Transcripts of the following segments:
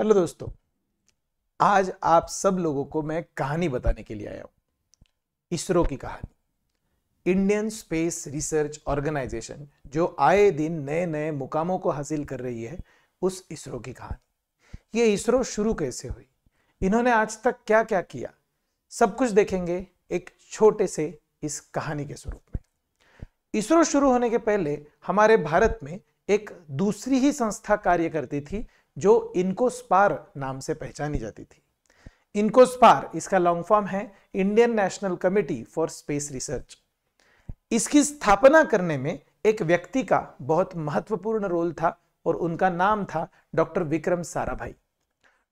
hello दोस्तों आज आप सब लोगों को मैं कहानी बताने के लिए आया हूं इसरो की कहानी इंडियन स्पेस रिसर्च ऑर्गेनाइजेशन जो आए दिन नए नए मुकामों को हासिल कर रही है उस इसरो की कहानी ये इसरो शुरू कैसे हुई इन्होंने आज तक क्या क्या किया सब कुछ देखेंगे एक छोटे से इस कहानी के स्वरूप में इसरो शुरू होने के पहले हमारे भारत में एक दूसरी ही संस्था कार्य करती थी जो इनको स्पार नाम से पहचानी जाती थी इनको स्पार इसका लॉन्ग फॉर्म है Indian National Committee for Space Research इसकी स्थापना करने में एक व्यक्ति का बहुत महत्वपूर्ण रोल था और उनका नाम था डॉक्टर विक्रम साराभाई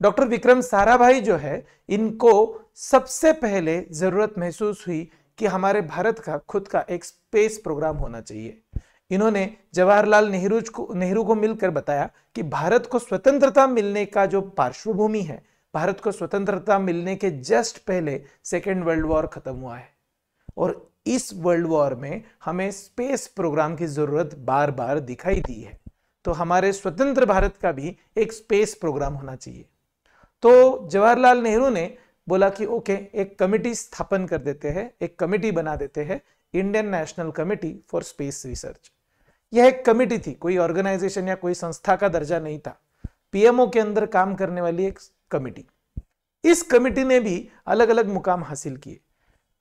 डॉक्टर विक्रम साराभाई जो है इनको सबसे पहले जरूरत महसूस हुई कि हमारे भारत का खुद का एक स्पेस प्रोग्राम होना चाहिए इन्होंने जवाहरलाल नेहरू को नेहरू को मिलकर बताया कि भारत को स्वतंत्रता मिलने का जो पार्श्वभूमि है भारत को स्वतंत्रता मिलने के जस्ट पहले सेकेंड वर्ल्ड वॉर खत्म हुआ है और इस वर्ल्ड वॉर में हमें स्पेस प्रोग्राम की जरूरत बार बार दिखाई दी है तो हमारे स्वतंत्र भारत का भी एक स्पेस प्रोग्राम होना चाहिए तो जवाहरलाल नेहरू ने बोला कि ओके एक कमिटी स्थापन कर देते हैं एक कमिटी बना देते हैं Indian National Committee for Space Research यह एक कमिटी थी कोई ऑर्गेनाइजेशन या कोई संस्था का दर्जा नहीं था पीएमओ के अंदर काम करने वाली एक कमिटी इस कमिटी ने भी अलग अलग मुकाम हासिल किए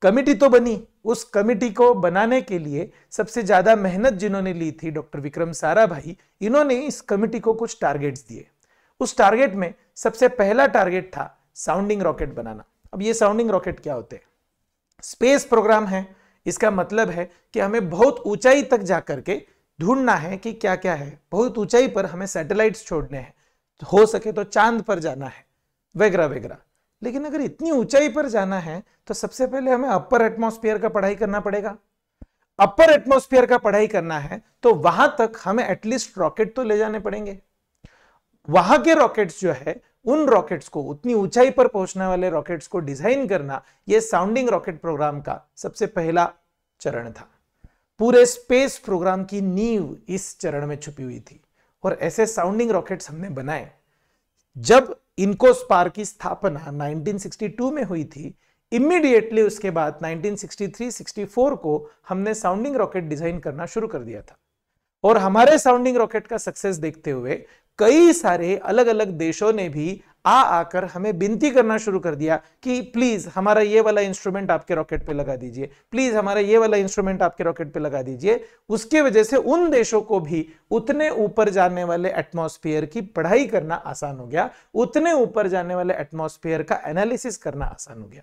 कमिटी तो बनी उस कमिटी को बनाने के लिए सबसे ज्यादा मेहनत जिन्होंने ली थी डॉक्टर विक्रम सारा भाई इन्होंने इस कमिटी को कुछ टारगेट्स दिए उस टारगेट में सबसे पहला टारगेट था साउंडिंग रॉकेट बनाना अब ये साउंडिंग रॉकेट क्या होते हैं स्पेस प्रोग्राम है इसका मतलब है कि हमें बहुत ऊंचाई तक जाकर के ढूंढना है कि क्या क्या है बहुत ऊंचाई पर हमें सैटेलाइट्स छोड़ने हैं हो सके तो चांद पर जाना है वगैरह वगैरह लेकिन अगर इतनी ऊंचाई पर जाना है तो सबसे पहले हमें अपर एटमोस्फियर का पढ़ाई करना पड़ेगा अपर एटमोस्फियर का पढ़ाई करना है तो वहां तक हमें एटलीस्ट रॉकेट तो ले जाने पड़ेंगे वहां के रॉकेट्स जो है उन रॉकेट्स को उतनी ऊंचाई पर पहुंचने वाले रॉकेट्स को डिजाइन करना यह साउंडिंग रॉकेट प्रोग्राम का सबसे पहला चरण था पूरे स्पेस प्रोग्राम की नींव इस चरण में छुपी हुई थी और ऐसे साउंडिंग रॉकेट्स हमने बनाए जब इनको स्पार की स्थापना 1962 में हुई थी इमीडिएटली उसके बाद 1963-64 को हमने साउंडिंग रॉकेट डिजाइन करना शुरू कर दिया था और हमारे साउंडिंग रॉकेट का सक्सेस देखते हुए कई सारे अलग अलग देशों ने भी आ आकर हमें विनती करना शुरू कर दिया कि प्लीज हमारा ये वाला इंस्ट्रूमेंट आपके रॉकेट पे लगा दीजिए प्लीज हमारा ये वाला इंस्ट्रूमेंट आपके रॉकेट पे लगा दीजिए उसके वजह से उन देशों को भी उतने ऊपर जाने वाले एटमॉस्फेयर की पढ़ाई करना आसान हो गया उतने ऊपर जाने वाले एटमोस्फेयर का एनालिसिस करना आसान हो गया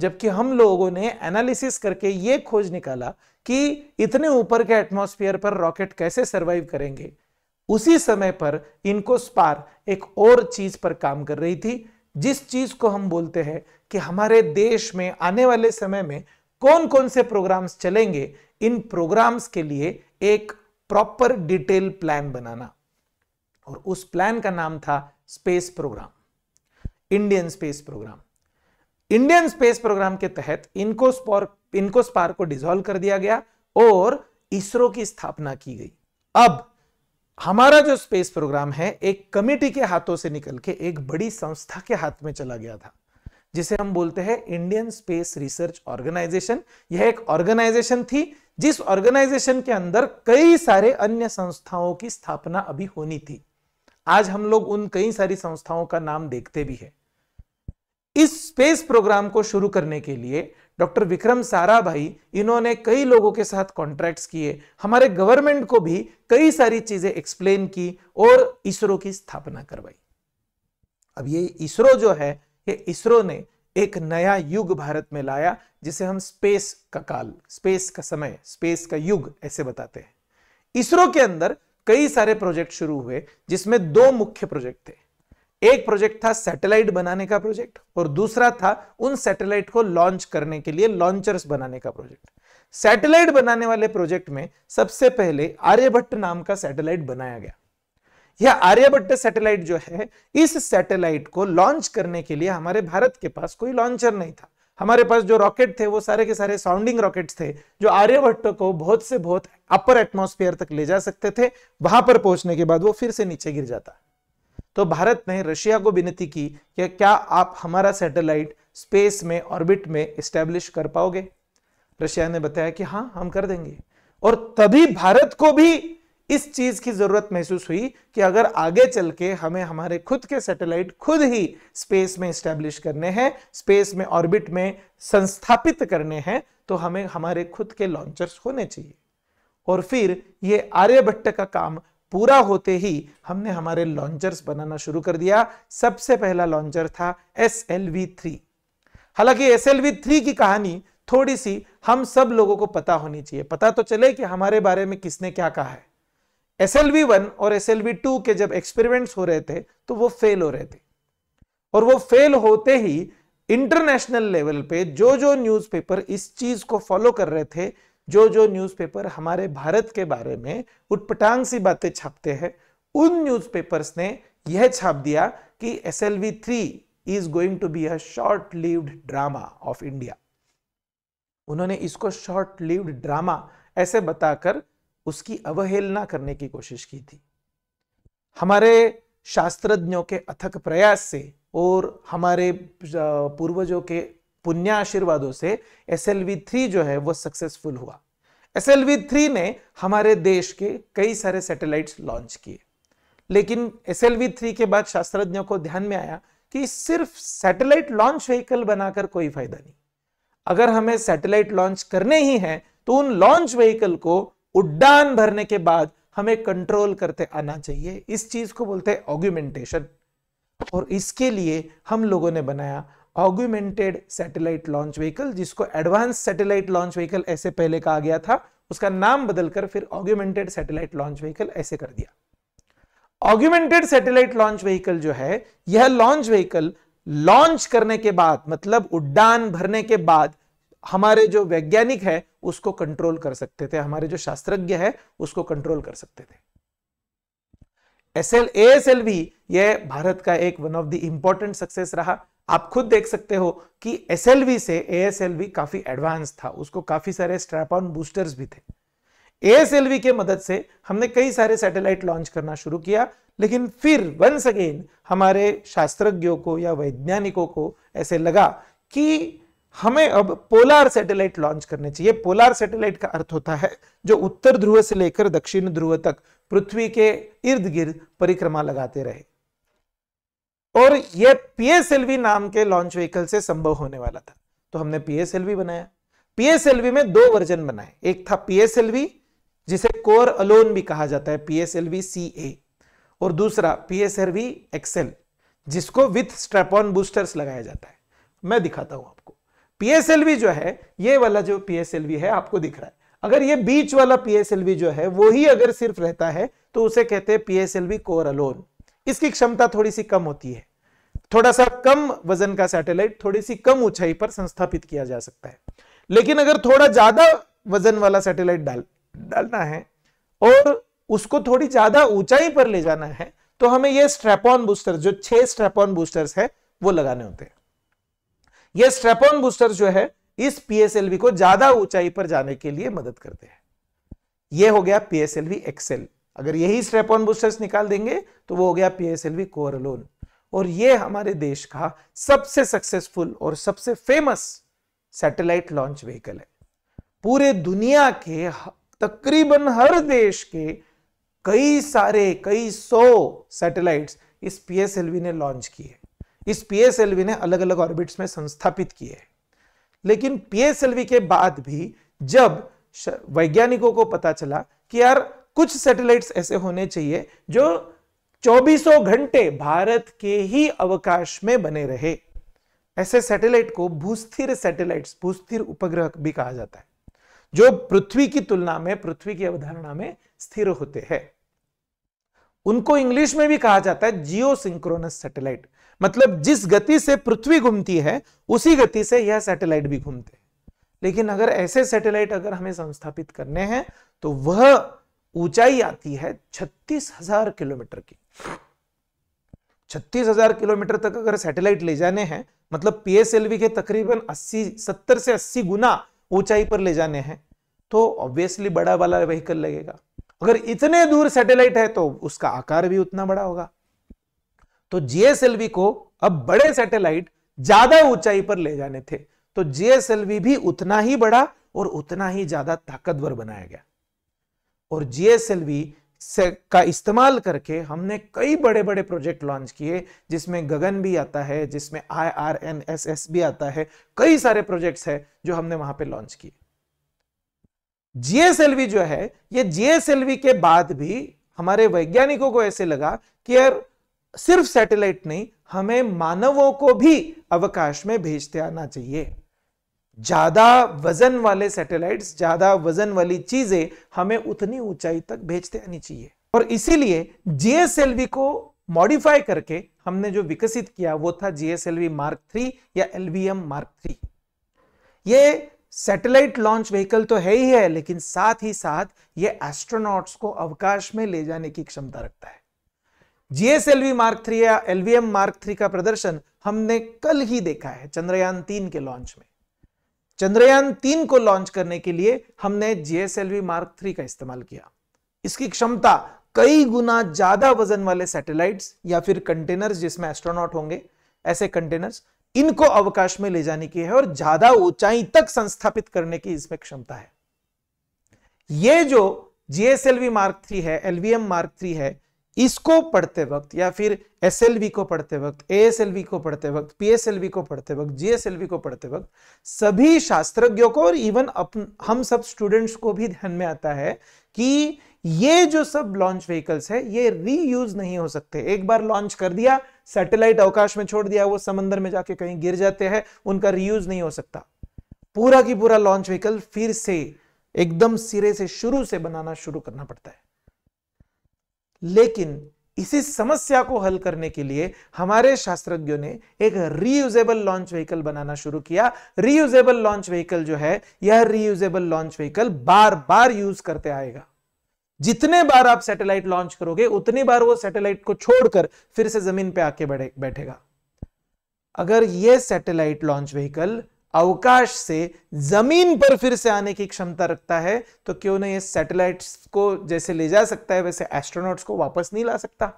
जबकि हम लोगों ने एनालिसिस करके ये खोज निकाला कि इतने ऊपर के एटमॉस्फेयर पर रॉकेट कैसे सर्वाइव करेंगे उसी समय पर इनको स्पार एक और चीज पर काम कर रही थी जिस चीज को हम बोलते हैं कि हमारे देश में आने वाले समय में कौन कौन से प्रोग्राम्स चलेंगे इन प्रोग्राम्स के लिए एक प्रॉपर डिटेल प्लान बनाना और उस प्लान का नाम था space programme Indian space programme Indian space programme के तहत इनको स्पॉर इनको स्पार को डिसॉल्व कर दिया गया और इसरो की स्थापना की गई अब हमारा जो स्पेस प्रोग्राम है एक कमेटी के हाथों से निकल के एक बड़ी संस्था के हाथ में चला गया था जिसे हम बोलते हैं इंडियन स्पेस रिसर्च ऑर्गेनाइजेशन यह एक ऑर्गेनाइजेशन थी जिस ऑर्गेनाइजेशन के अंदर कई सारे अन्य संस्थाओं की स्थापना अभी होनी थी आज हम लोग उन कई सारी संस्थाओं का नाम देखते भी है इस स्पेस प्रोग्राम को शुरू करने के लिए डॉक्टर विक्रम साराभाई इन्होंने कई लोगों के साथ कॉन्ट्रैक्ट्स किए हमारे गवर्नमेंट को भी कई सारी चीजें एक्सप्लेन की और इसरो की स्थापना करवाई अब ये इसरो जो है ये इसरो ने एक नया युग भारत में लाया जिसे हम स्पेस का काल स्पेस का समय स्पेस का युग ऐसे बताते हैं इसरो के अंदर कई सारे प्रोजेक्ट शुरू हुए जिसमें दो मुख्य प्रोजेक्ट थे एक प्रोजेक्ट था सैटेलाइट बनाने का प्रोजेक्ट और दूसरा था उन सैटेलाइट को लॉन्च करने के लिए लॉन्चर्स बनाने का प्रोजेक्ट सैटेलाइट बनाने वाले प्रोजेक्ट में सबसे पहले आर्यभट्ट नाम का सैटेलाइट बनाया गया यह आर्यभट्ट सैटेलाइट जो है इस सैटेलाइट को लॉन्च करने के लिए हमारे भारत के पास कोई लॉन्चर नहीं था हमारे पास जो रॉकेट थे वो सारे के सारे साउंडिंग रॉकेट थे जो आर्यभट्ट को बहुत से बहुत अपर एटमोस्फेयर तक ले जा सकते थे वहां पर पहुंचने के बाद वो फिर से नीचे गिर जाता तो भारत ने रशिया को विनती की कि क्या आप हमारा सैटेलाइट स्पेस में ऑर्बिट में इस्टेब्लिश कर पाओगे रशिया ने बताया कि हाँ हम कर देंगे और तभी भारत को भी इस चीज की जरूरत महसूस हुई कि अगर आगे चल के हमें हमारे खुद के सैटेलाइट खुद ही स्पेस में स्टैब्लिश करने हैं स्पेस में ऑर्बिट में संस्थापित करने हैं तो हमें हमारे खुद के लॉन्चर्स होने चाहिए और फिर ये आर्यभट्ट का काम पूरा होते ही हमने हमारे लॉन्चर्स बनाना शुरू कर दिया सबसे पहला लॉन्चर था एस एल वी थ्री हालांकि एस एल वी थ्री की कहानी थोड़ी सी हम सब लोगों को पता होनी चाहिए पता तो चले कि हमारे बारे में किसने क्या कहा है एस एल वी वन और एस एल वी टू के जब एक्सपेरिमेंट्स हो रहे थे तो वो फेल हो रहे थे और वो फेल होते ही इंटरनेशनल लेवल पे जो जो न्यूज़पेपर इस चीज को फॉलो कर रहे थे जो जो न्यूज़पेपर हमारे भारत के बारे में उटपटांग सी बातें छापते हैं उन न्यूज़पेपर्स ने यह छाप दिया कि S L V three is going to be a short lived drama of India उन्होंने इसको शॉर्ट लिव्ड ड्रामा ऐसे बताकर उसकी अवहेलना करने की कोशिश की थी हमारे शास्त्रज्ञों के अथक प्रयास से और हमारे पूर्वजों के पुण्य आशीर्वादों से एस एल वी थ्री जो है वो सक्सेसफुल हुआ एस एल वी थ्री ने हमारे देश के कई सारे सैटेलाइट्स लॉन्च किए लेकिन एस एल वी थ्री के बाद शास्त्रज्ञों को ध्यान में आया कि सिर्फ सैटेलाइट लॉन्च व्हीकल बनाकर कोई फायदा नहीं अगर हमें सैटेलाइट लॉन्च करने ही हैं तो उन लॉन्च व्हीकल को उड्डान भरने के बाद हमें कंट्रोल करते आना चाहिए इस चीज को बोलते हैं ऑग्यूमेंटेशन और इसके लिए हम लोगों ने बनाया ऑगुमेंटेड सैटेलाइट लॉन्च व्हीकल जिसको एडवांस सैटेलाइट लॉन्च व्हीकल ऐसे पहले कहा गया था उसका नाम बदलकर फिर ऑग्यूमेंटेड सैटेलाइट लॉन्च व्हीकल ऐसे कर दिया ऑग्यूमेंटेड सैटेलाइट लॉन्च व्हीकल जो है यह लॉन्च व्हीकल लॉन्च करने के बाद मतलब उड्डान भरने के बाद हमारे जो वैज्ञानिक है उसको कंट्रोल कर सकते थे हमारे जो शास्त्रज्ञ है उसको कंट्रोल कर सकते थे एस एल यह भारत का एक one of the important success रहा आप खुद देख सकते हो कि एस से ए काफी एडवांस था उसको काफी सारे स्ट्रैप ऑन बूस्टर्स भी थे ए के मदद से हमने कई सारे सैटेलाइट लॉन्च करना शुरू किया लेकिन फिर वंस अगेन हमारे शास्त्रज्ञों को या वैज्ञानिकों को ऐसे लगा कि हमें अब पोलार सैटेलाइट लॉन्च करने चाहिए पोलार सैटेलाइट का अर्थ होता है जो उत्तर ध्रुव से लेकर दक्षिण ध्रुव तक पृथ्वी के इर्द गिर्द परिक्रमा लगाते रहे और यह पीएसएलवी नाम के लॉन्च व्हीकल से संभव होने वाला था तो हमने पीएसएलवी बनाया पीएसएलवी में दो वर्जन बनाए एक था पीएसएलवी जिसे कोर अलोन भी कहा जाता है पीएसएलवी ए और दूसरा पीएसएलवी एक्सएल जिसको विथ स्ट्रेपॉन बूस्टर्स लगाया जाता है मैं दिखाता हूं आपको पीएसएलवी जो है ये वाला जो पीएसएलवी है आपको दिख रहा है अगर ये बीच वाला पीएसएलवी जो है वो ही अगर सिर्फ रहता है तो उसे कहते हैं पीएसएलवी कोर अलोन इसकी क्षमता थोड़ी सी कम होती है थोड़ा सा कम वजन का सैटेलाइट थोड़ी सी कम ऊंचाई पर संस्थापित किया जा सकता है लेकिन अगर थोड़ा ज्यादा वजन वाला सैटेलाइट डाल डालना है और उसको थोड़ी ज्यादा ऊंचाई पर ले जाना है तो हमें ये स्ट्रेपॉन बूस्टर जो छह स्ट्रेपॉन बूस्टर्स है वो लगाने होते हैं ये स्ट्रेपॉन बूस्टर जो है इस पीएसएलवी को ज्यादा ऊंचाई पर जाने के लिए मदद करते हैं ये हो गया पीएसएलवी एक्सेल अगर यही स्ट्रेपोन बूस्टर्स निकाल देंगे तो वो हो गया पीएसएलवी कोरलोन और ये हमारे देश का सबसे सक्सेसफुल और सबसे फेमस सैटेलाइट लॉन्च व्हीकल है पूरे दुनिया के तकरीबन हर देश के कई सारे कई सौ सैटेलाइट्स इस पीएसएलवी ने लॉन्च किए इस पीएसएलवी ने अलग अलग ऑर्बिट्स में संस्थापित किए हैं लेकिन पीएसएलवी के बाद भी जब वैज्ञानिकों को पता चला कि यार कुछ सैटेलाइट्स ऐसे होने चाहिए जो 2400 घंटे भारत के ही अवकाश में बने रहे ऐसे सैटेलाइट को भूस्थिर सैटेलाइट्स भूस्थिर उपग्रह भी कहा जाता है जो पृथ्वी की तुलना में पृथ्वी की अवधारणा में स्थिर होते हैं उनको इंग्लिश में भी कहा जाता है जियो सिंक्रोनस सैटेलाइट मतलब जिस गति से पृथ्वी घूमती है उसी गति से यह सैटेलाइट भी घूमते हैं लेकिन अगर ऐसे सैटेलाइट अगर हमें संस्थापित करने हैं तो वह ऊंचाई आती है छत्तीस हजार किलोमीटर की छत्तीस हजार किलोमीटर तक अगर सैटेलाइट ले जाने हैं मतलब पीएसएलवी के तकरीबन 80 70 से 80 गुना ऊंचाई पर ले जाने हैं तो ऑब्वियसली बड़ा वाला व्हीकल लगेगा अगर इतने दूर सैटेलाइट है तो उसका आकार भी उतना बड़ा होगा तो जीएसएलवी को अब बड़े सैटेलाइट ज्यादा ऊंचाई पर ले जाने थे तो जीएसएलवी भी उतना ही बड़ा और उतना ही ज्यादा ताकतवर बनाया गया और जीएसएलवी से का इस्तेमाल करके हमने कई बड़े बड़े प्रोजेक्ट लॉन्च किए जिसमें गगन भी आता है जिसमें I R N S S भी आता है कई सारे प्रोजेक्ट्स हैं जो हमने वहां पे लॉन्च किए जीएसएलवी जो है ये जीएसएलवी के बाद भी हमारे वैज्ञानिकों को ऐसे लगा कि यार सिर्फ सैटेलाइट नहीं हमें मानवों को भी अवकाश में भेजते आना चाहिए ज़्यादा वज़न वाले सैटेलाइट्स ज़्यादा वज़न वाली चीज़ें हमें उतनी ऊंचाई तक भेजते आनी चाहिए और इसीलिए जीएसएलवी को मॉडिफाई करके हमने जो विकसित किया वो था जीएसएलवी मार्क थ्री या एलवीएम मार्क थ्री ये सैटेलाइट लॉन्च व्हीकल तो है ही है लेकिन साथ ही साथ ये एस्ट्रोनॉट्स को अवकाश में ले जाने की क्षमता रखता है जीएसएलवी मार्क थ्री या एलवीएम मार्क थ्री का प्रदर्शन हमने कल ही देखा है चंद्रयान तीन के लॉन्च में चंद्रयान तीन को लॉन्च करने के लिए हमने जीएसएलवी मार्क थ्री का इस्तेमाल किया इसकी क्षमता कई गुना ज्यादा वजन वाले सैटेलाइट्स या फिर कंटेनर्स जिसमें एस्ट्रोनॉट होंगे ऐसे कंटेनर्स इनको अवकाश में ले जाने की है और ज्यादा ऊंचाई तक संस्थापित करने की इसमें क्षमता है यह जो जीएसएलवी मार्क थ्री है एलवीएम मार्क थ्री है इसको पढ़ते वक्त या फिर एस को पढ़ते वक्त ए को पढ़ते वक्त पी को पढ़ते वक्त जी को पढ़ते वक्त सभी शास्त्रज्ञों को और इवन अपन हम सब स्टूडेंट्स को भी ध्यान में आता है कि ये जो सब लॉन्च व्हीकल्स है ये रीयूज नहीं हो सकते एक बार लॉन्च कर दिया सैटेलाइट अवकाश में छोड़ दिया वो समंदर में जाके कहीं गिर जाते हैं उनका रीयूज नहीं हो सकता पूरा की पूरा लॉन्च व्हीकल फिर से एकदम सिरे से शुरू से बनाना शुरू करना पड़ता है लेकिन इसी समस्या को हल करने के लिए हमारे शास्त्रज्ञों ने एक रीयूजेबल लॉन्च व्हीकल बनाना शुरू किया रीयूजेबल लॉन्च व्हीकल जो है यह रीयूजेबल लॉन्च व्हीकल बार बार यूज करते आएगा जितने बार आप सैटेलाइट लॉन्च करोगे उतनी बार वो सैटेलाइट को छोड़कर फिर से जमीन पे आके बैठेगा अगर यह सैटेलाइट लॉन्च व्हीकल अवकाश से जमीन पर फिर से आने की क्षमता रखता है तो क्यों नहीं सैटेलाइट्स को जैसे ले जा सकता है वैसे एस्ट्रोनॉट्स को वापस नहीं ला सकता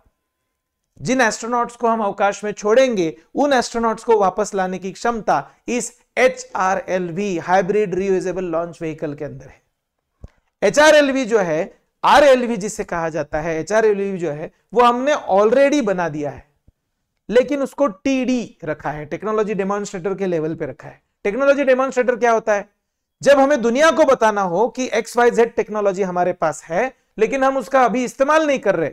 जिन एस्ट्रोनॉट्स को हम अवकाश में छोड़ेंगे उन एस्ट्रोनॉट्स को वापस लाने की क्षमता इस H R L V hybrid reusable launch vehicle के अंदर है एच आर एल वी जो है आर एल वी जिसे कहा जाता है एच आर एल वी जो है वो हमने ऑलरेडी बना दिया है लेकिन उसको टी डी रखा है टेक्नोलॉजी डेमोन्स्ट्रेटर के लेवल पे रखा है टेक्नोलॉजी डेमोन्स्ट्रेटर क्या होता है जब हमें दुनिया को बताना हो कि एक्स वाई जेड टेक्नोलॉजी हमारे पास है लेकिन हम उसका अभी इस्तेमाल नहीं कर रहे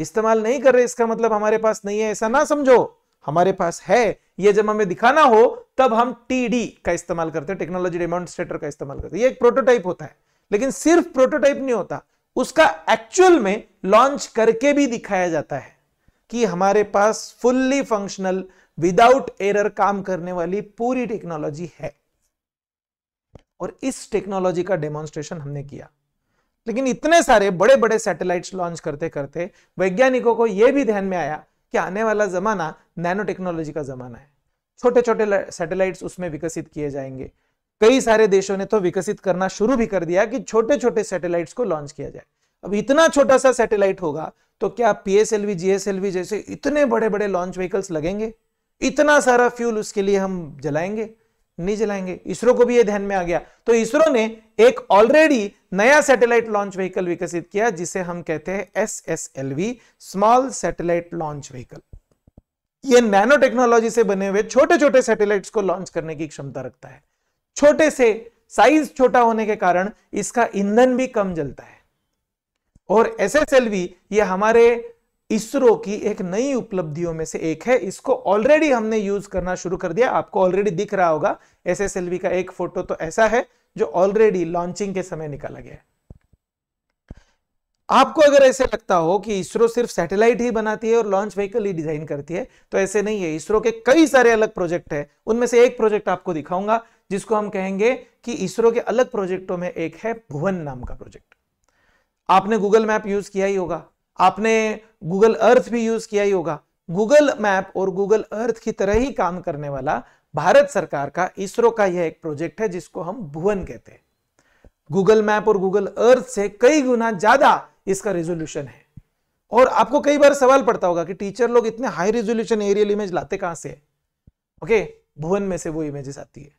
इस्तेमाल नहीं कर रहे इसका मतलब हमारे पास नहीं है ऐसा ना समझो हमारे पास है ये जब हमें दिखाना हो तब हम टीडी का इस्तेमाल करते हैं टेक्नोलॉजी डेमोन्स्ट्रेटर का इस्तेमाल करते हैं ये एक प्रोटोटाइप होता है लेकिन सिर्फ प्रोटोटाइप नहीं होता उसका एक्चुअल में लॉन्च करके भी दिखाया जाता है कि हमारे पास फुल्ली फंक्शनल विदाउट एरर काम करने वाली पूरी टेक्नोलॉजी है और इस टेक्नोलॉजी का डेमोन्स्ट्रेशन हमने किया लेकिन इतने सारे बड़े बड़े सैटेलाइट्स लॉन्च करते करते वैज्ञानिकों को यह भी ध्यान में आया कि आने वाला जमाना नैनो टेक्नोलॉजी का जमाना है छोटे छोटे सैटेलाइट्स उसमें विकसित किए जाएंगे कई सारे देशों ने तो विकसित करना शुरू भी कर दिया कि छोटे छोटे सैटेलाइट्स को लॉन्च किया जाए अब इतना छोटा सा सैटेलाइट होगा तो क्या पीएसएलवी जीएसएलवी जैसे इतने बड़े बड़े लॉन्च व्हीकल्स लगेंगे इतना सारा फ्यूल उसके लिए हम जलाएंगे नहीं जलाएंगे इसरो को भी यह ध्यान में आ गया तो इसरो ने एक ऑलरेडी नया सैटेलाइट लॉन्च व्हीकल विकसित किया जिसे हम कहते हैं S S L V small satellite launch vehicle ये नैनो टेक्नोलॉजी से बने हुए छोटे छोटे सैटेलाइट्स को लॉन्च करने की क्षमता रखता है छोटे से साइज छोटा होने के कारण इसका ईंधन भी कम जलता है और एस एस एल वी ये हमारे इसरो की एक नई उपलब्धियों में से एक है इसको ऑलरेडी हमने यूज करना शुरू कर दिया आपको ऑलरेडी दिख रहा होगा एस का एक फोटो तो ऐसा है जो ऑलरेडी लॉन्चिंग के समय निकाला गया है आपको अगर ऐसे लगता हो कि इसरो सिर्फ सैटेलाइट ही बनाती है और लॉन्च व्हीकल ही डिजाइन करती है तो ऐसे नहीं है इसरो के कई सारे अलग प्रोजेक्ट है उनमें से एक प्रोजेक्ट आपको दिखाऊंगा जिसको हम कहेंगे कि इसरो के अलग प्रोजेक्टों में एक है भुवन नाम का प्रोजेक्ट आपने गूगल मैप यूज किया ही होगा आपने गूगल अर्थ भी यूज किया ही होगा गूगल मैप और गूगल अर्थ की तरह ही काम करने वाला भारत सरकार का इसरो का यह एक प्रोजेक्ट है जिसको हम भुवन कहते हैं गूगल मैप और गूगल अर्थ से कई गुना ज्यादा इसका रेजोल्यूशन है और आपको कई बार सवाल पड़ता होगा कि टीचर लोग इतने हाई रेजोल्यूशन एरियल इमेज लाते कहां से ओके भुवन में से वो इमेजेस आती है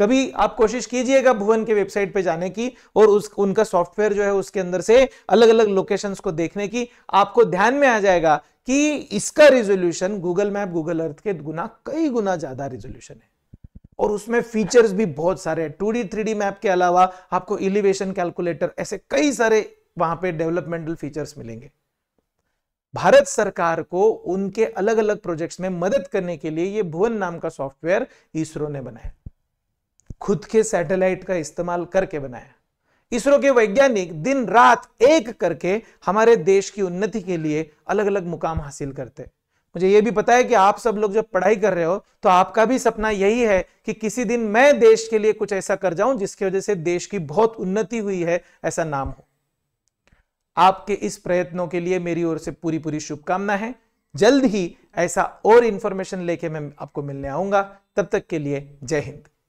कभी आप कोशिश कीजिएगा भुवन के वेबसाइट पे जाने की और उस उनका सॉफ्टवेयर जो है उसके अंदर से अलग अलग लोकेशंस को देखने की आपको ध्यान में आ जाएगा कि इसका resolution Google map Google Earth के गुना कई गुना ज्यादा रिजोल्यूशन है और उसमें फीचर्स भी बहुत सारे हैं two D three D map के अलावा आपको इलिवेशन कैलकुलेटर ऐसे कई सारे वहां पे डेवलपमेंटल फीचर्स मिलेंगे भारत सरकार को उनके अलग अलग प्रोजेक्ट्स में मदद करने के लिए ये भुवन नाम का सॉफ्टवेयर इसरो ने बनाया खुद के सैटेलाइट का इस्तेमाल करके बनाया इसरो के वैज्ञानिक दिन रात एक करके हमारे देश की उन्नति के लिए अलग अलग मुकाम हासिल करते मुझे यह भी पता है कि आप सब लोग जब पढ़ाई कर रहे हो तो आपका भी सपना यही है कि किसी दिन मैं देश के लिए कुछ ऐसा कर जाऊं जिसकी वजह से देश की बहुत उन्नति हुई है ऐसा नाम हो आपके इस प्रयत्नों के लिए मेरी ओर से पूरी पूरी शुभकामना है जल्द ही ऐसा और इंफॉर्मेशन लेके मैं आपको मिलने आऊंगा तब तक के लिए जय हिंद